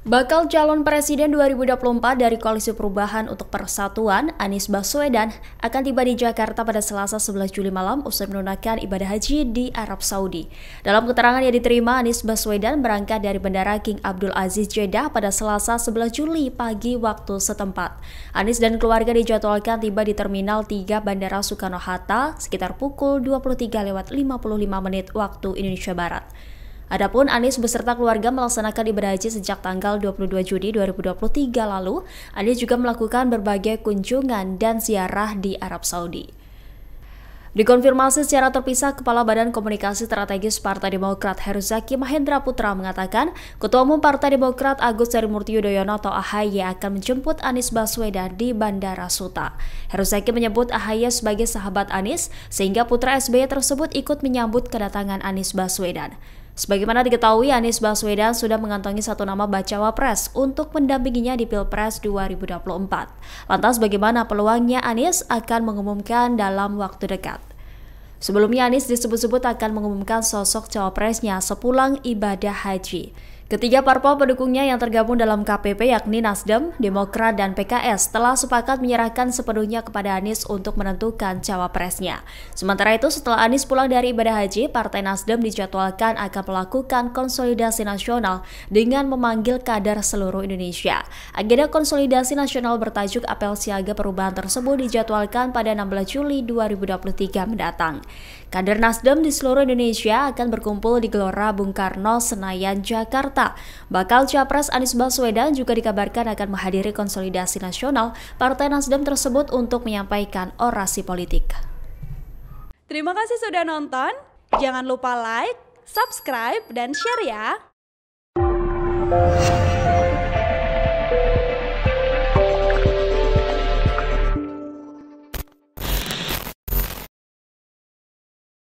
Bakal calon presiden 2024 dari Koalisi Perubahan untuk Persatuan, Anies Baswedan, akan tiba di Jakarta pada Selasa 11 Juli malam usai menunaikan ibadah haji di Arab Saudi. Dalam keterangan yang diterima, Anies Baswedan berangkat dari Bandara King Abdul Aziz Jeddah pada Selasa 11 Juli pagi waktu setempat. Anies dan keluarga dijadwalkan tiba di Terminal 3 Bandara Soekarno-Hatta sekitar pukul 23.55 menit waktu Indonesia Barat. Adapun Anies beserta keluarga melaksanakan ibadah haji sejak tanggal 22 Juni 2023 lalu. Anies juga melakukan berbagai kunjungan dan ziarah di Arab Saudi. Dikonfirmasi secara terpisah, Kepala Badan Komunikasi Strategis Partai Demokrat Herzaki Mahendra Putra mengatakan, Ketua Umum Partai Demokrat Agus Harimurti Yudhoyono atau AHY akan menjemput Anies Baswedan di Bandara Suta. Herzaki menyebut AHY sebagai sahabat Anies, sehingga putra SBY tersebut ikut menyambut kedatangan Anies Baswedan. Sebagaimana diketahui, Anies Baswedan sudah mengantongi satu nama bacawa pres untuk mendampinginya di Pilpres 2024. Lantas bagaimana peluangnya Anies akan mengumumkan dalam waktu dekat? Sebelumnya Anies disebut-sebut akan mengumumkan sosok cawapresnya sepulang ibadah haji. Ketiga parpol pendukungnya yang tergabung dalam KPP yakni Nasdem, Demokrat, dan PKS telah sepakat menyerahkan sepenuhnya kepada Anies untuk menentukan cawapresnya. Sementara itu setelah Anies pulang dari ibadah haji, Partai Nasdem dijadwalkan akan melakukan konsolidasi nasional dengan memanggil kader seluruh Indonesia. Agenda konsolidasi nasional bertajuk Apel Siaga Perubahan tersebut dijadwalkan pada 16 Juli 2023 mendatang. Kader Nasdem di seluruh Indonesia akan berkumpul di Gelora Bung Karno, Senayan, Jakarta Jakarta. Bakal Capres Anies Baswedan juga dikabarkan akan menghadiri konsolidasi nasional Partai Nasdem tersebut untuk menyampaikan orasi politik. Terima kasih sudah nonton. Jangan lupa like, subscribe, dan share ya.